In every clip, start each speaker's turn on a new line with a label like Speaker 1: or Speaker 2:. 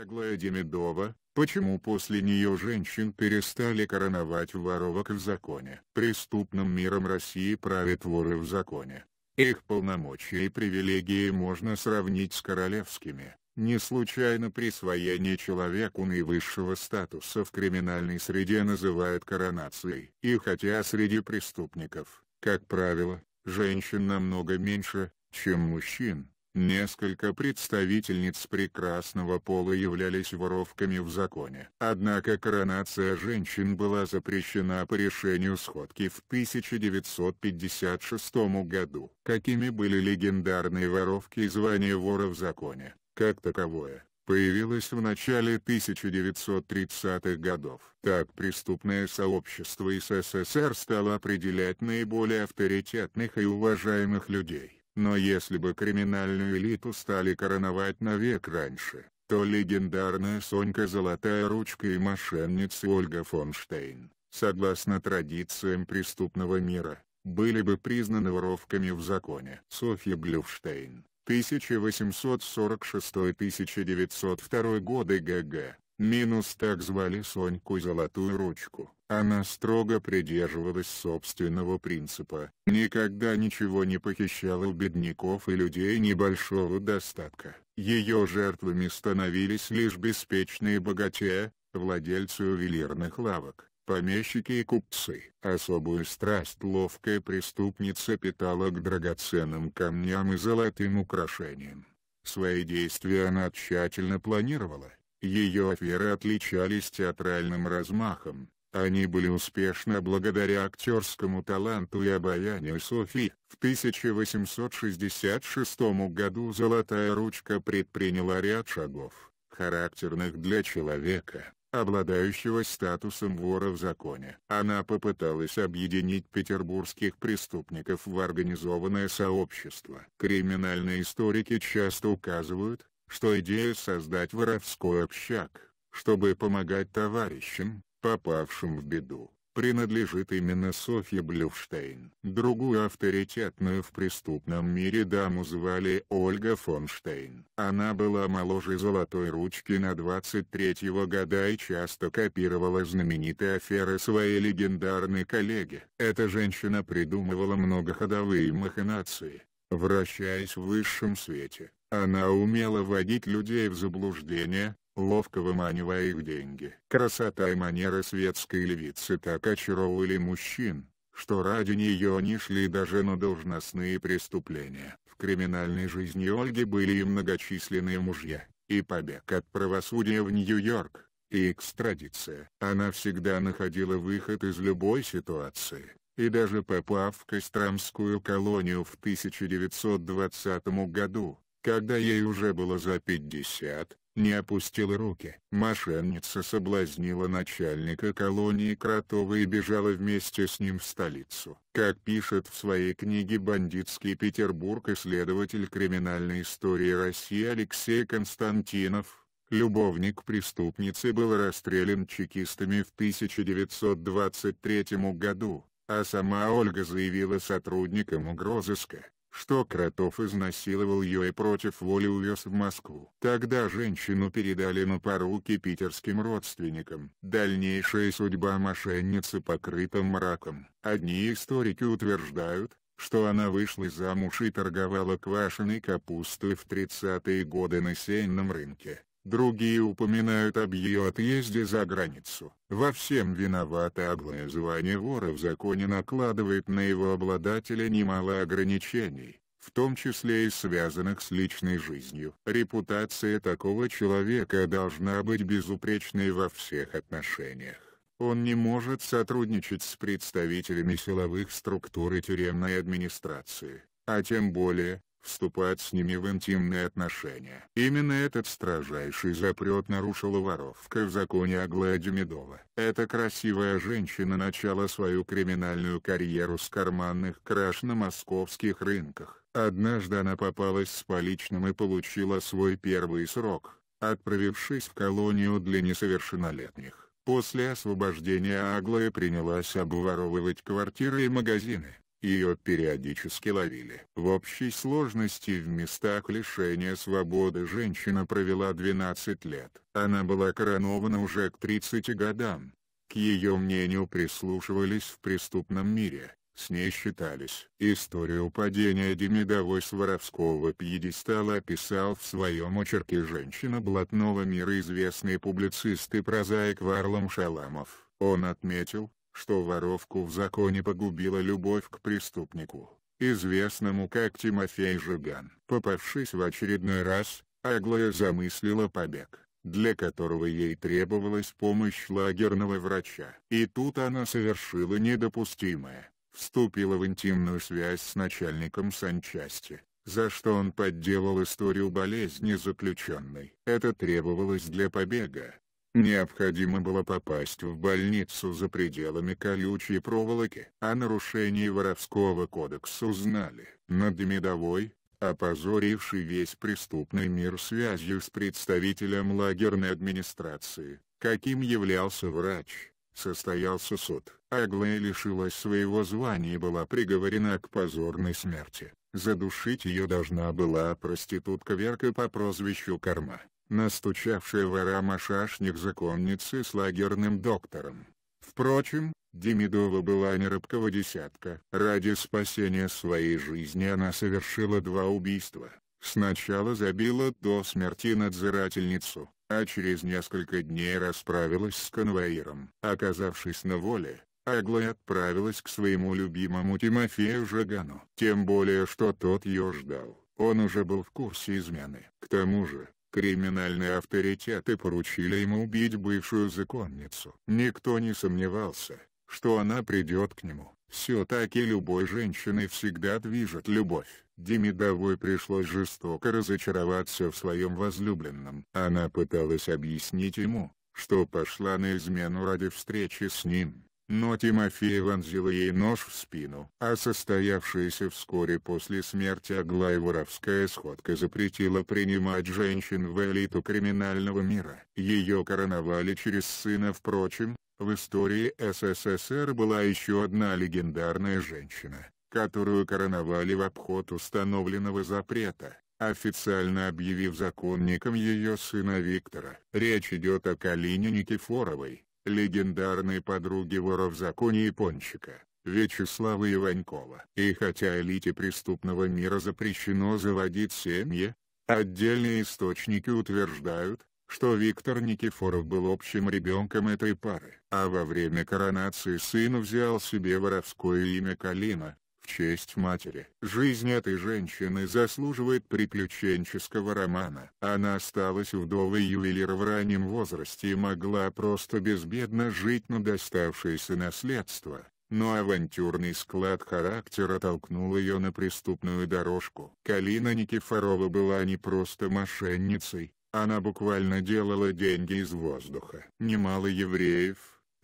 Speaker 1: Аглая Демидова, почему после нее женщин перестали короновать воровок в законе? Преступным миром России правят воры в законе. Их полномочия и привилегии можно сравнить с королевскими. Не случайно присвоение человеку наивысшего статуса в криминальной среде называют коронацией. И хотя среди преступников, как правило, женщин намного меньше, чем мужчин, Несколько представительниц прекрасного пола являлись воровками в законе. Однако коронация женщин была запрещена по решению сходки в 1956 году. Какими были легендарные воровки и звание вора в законе, как таковое, появилось в начале 1930-х годов. Так преступное сообщество СССР стало определять наиболее авторитетных и уважаемых людей. Но если бы криминальную элиту стали короновать навек раньше, то легендарная Сонька Золотая Ручка и мошенница Ольга Фонштейн, согласно традициям преступного мира, были бы признаны воровками в законе. Софья Глюфштейн, 1846-1902 годы ГГ, минус так звали Соньку Золотую Ручку. Она строго придерживалась собственного принципа, никогда ничего не похищала у бедняков и людей небольшого достатка. Ее жертвами становились лишь беспечные богатея, владельцы ювелирных лавок, помещики и купцы. Особую страсть ловкая преступница питала к драгоценным камням и золотым украшениям. Свои действия она тщательно планировала. Ее аферы отличались театральным размахом, они были успешны благодаря актерскому таланту и обаянию Софи. В 1866 году «Золотая ручка» предприняла ряд шагов, характерных для человека, обладающего статусом вора в законе. Она попыталась объединить петербургских преступников в организованное сообщество. Криминальные историки часто указывают, что идея создать воровской общак, чтобы помогать товарищам, попавшим в беду, принадлежит именно Софье Блюфштейн. Другую авторитетную в преступном мире даму звали Ольга фон Штейн. Она была моложе золотой ручки на 23-го года и часто копировала знаменитые аферы своей легендарной коллеги. Эта женщина придумывала многоходовые махинации, вращаясь в высшем свете. Она умела вводить людей в заблуждение, ловко выманивая их деньги. Красота и манера светской львицы так очаровывали мужчин, что ради нее они шли даже на должностные преступления. В криминальной жизни Ольги были и многочисленные мужья, и побег от правосудия в Нью-Йорк, и экстрадиция. Она всегда находила выход из любой ситуации, и даже попав в Костромскую колонию в 1920 году, когда ей уже было за 50, не опустил руки. Мошенница соблазнила начальника колонии Кротова и бежала вместе с ним в столицу. Как пишет в своей книге «Бандитский Петербург» исследователь криминальной истории России Алексей Константинов, Любовник преступницы был расстрелян чекистами в 1923 году, а сама Ольга заявила сотрудникам угрозыска, что Кротов изнасиловал ее и против воли увез в Москву. Тогда женщину передали на поруки питерским родственникам. Дальнейшая судьба мошенницы покрыта мраком. Одни историки утверждают, что она вышла замуж и торговала квашеной капустой в 30-е годы на сельном рынке. Другие упоминают об ее отъезде за границу. Во всем виновато Аглая звание вора в законе накладывает на его обладателя немало ограничений, в том числе и связанных с личной жизнью. Репутация такого человека должна быть безупречной во всех отношениях. Он не может сотрудничать с представителями силовых структур и тюремной администрации, а тем более, вступать с ними в интимные отношения. Именно этот строжайший запрет нарушила воровка в законе о Аглая Медова. Эта красивая женщина начала свою криминальную карьеру с карманных краж на московских рынках. Однажды она попалась с поличным и получила свой первый срок, отправившись в колонию для несовершеннолетних. После освобождения Аглая принялась обворовывать квартиры и магазины ее периодически ловили. В общей сложности в местах лишения свободы женщина провела 12 лет. Она была коронована уже к 30 годам. К ее мнению прислушивались в преступном мире, с ней считались. Историю падения Демидовой с воровского пьедестала описал в своем очерке «Женщина блатного мира» известный публицист и прозаик Варлам Шаламов. Он отметил, что воровку в законе погубила любовь к преступнику, известному как Тимофей Жиган. Попавшись в очередной раз, Аглая замыслила побег для которого ей требовалась помощь лагерного врача. И тут она совершила недопустимое, вступила в интимную связь с начальником санчасти, за что он подделал историю болезни заключенной. Это требовалось для побега, Необходимо было попасть в больницу за пределами колючей проволоки. О а нарушении воровского кодекса узнали. Над Медовой, опозоривший весь преступный мир связью с представителем лагерной администрации, каким являлся врач, состоялся суд. Аглая лишилась своего звания и была приговорена к позорной смерти. Задушить ее должна была проститутка Верка по прозвищу Карма настучавший ворам ошашник законницы с лагерным доктором. Впрочем, Демидова была не десятка. Ради спасения своей жизни она совершила два убийства. Сначала забила до смерти надзирательницу, а через несколько дней расправилась с конвоиром. Оказавшись на воле, Аглая отправилась к своему любимому Тимофею Жагану. Тем более, что тот ее ждал. Он уже был в курсе измены. К тому же, Криминальные авторитеты поручили ему убить бывшую законницу. Никто не сомневался, что она придет к нему. Все-таки любой женщиной всегда движет любовь. Демидовой пришлось жестоко разочароваться в своем возлюбленном. Она пыталась объяснить ему, что пошла на измену ради встречи с ним но Тимофей вонзил ей нож в спину. А состоявшаяся вскоре после смерти Аглая Воровская сходка запретила принимать женщин в элиту криминального мира. Ее короновали через сына, впрочем, в истории СССР была еще одна легендарная женщина, которую короновали в обход установленного запрета официально объявив законником ее сына Виктора. Речь идет о Калине Никифоровой, легендарной подруги вора в законе и пончика, Вячеслава Иванькова. И хотя элите преступного мира запрещено заводить семьи, отдельные источники утверждают, что Виктор Никифоров был общим ребенком этой пары, а во время коронации сына взял себе воровское имя Калина, честь матери. Жизнь этой женщины заслуживает приключенческого романа. Она осталась вдовой ювелира в раннем возрасте и могла просто безбедно жить на доставшееся наследство. Но авантюрный склад характера толкнул ее на преступную дорожку. Калина Никифорова была не просто мошенницей, она буквально делала деньги из воздуха. Немало евреев,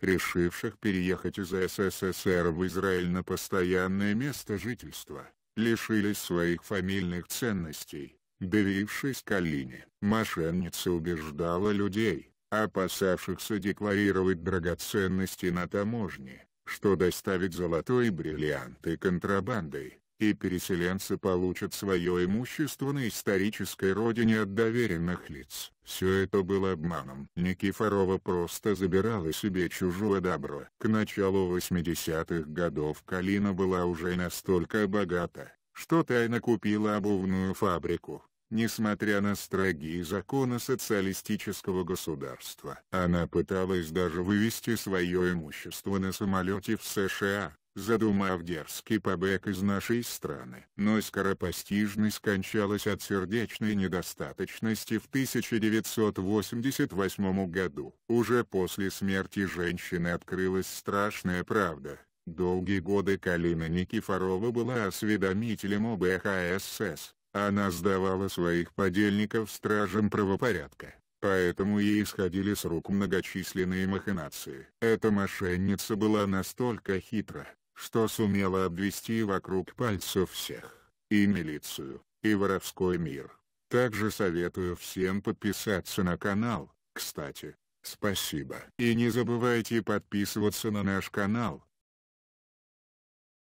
Speaker 1: решивших переехать из СССР в Израиль на постоянное место жительства, лишились своих фамильных ценностей, доверившись Калине. Мошенница убеждала людей, опасавшихся декларировать драгоценности на таможне, что доставит золотой бриллианты контрабандой и переселенцы получат свое имущество на исторической родине от доверенных лиц. Все это было обманом. Никифорова просто забирала себе чужое добро. К началу 80-х годов Калина была уже настолько богата, что тайно купила обувную фабрику, несмотря на строгие законы социалистического государства. Она пыталась даже вывести свое имущество на самолете в США, задумав дерзкий побег из нашей страны. Но скоропостижно скончалась от сердечной недостаточности в 1988 году. Уже после смерти женщины открылась страшная правда. Долгие годы Калина Никифорова была осведомителем ОБХСС, она сдавала своих подельников стражам правопорядка, поэтому ей сходили с рук многочисленные махинации. Эта мошенница была настолько хитра, что сумела обвести вокруг пальца всех, и милицию, и воровской мир. Также советую всем подписаться на канал, кстати. Спасибо. И не забывайте подписываться на наш канал,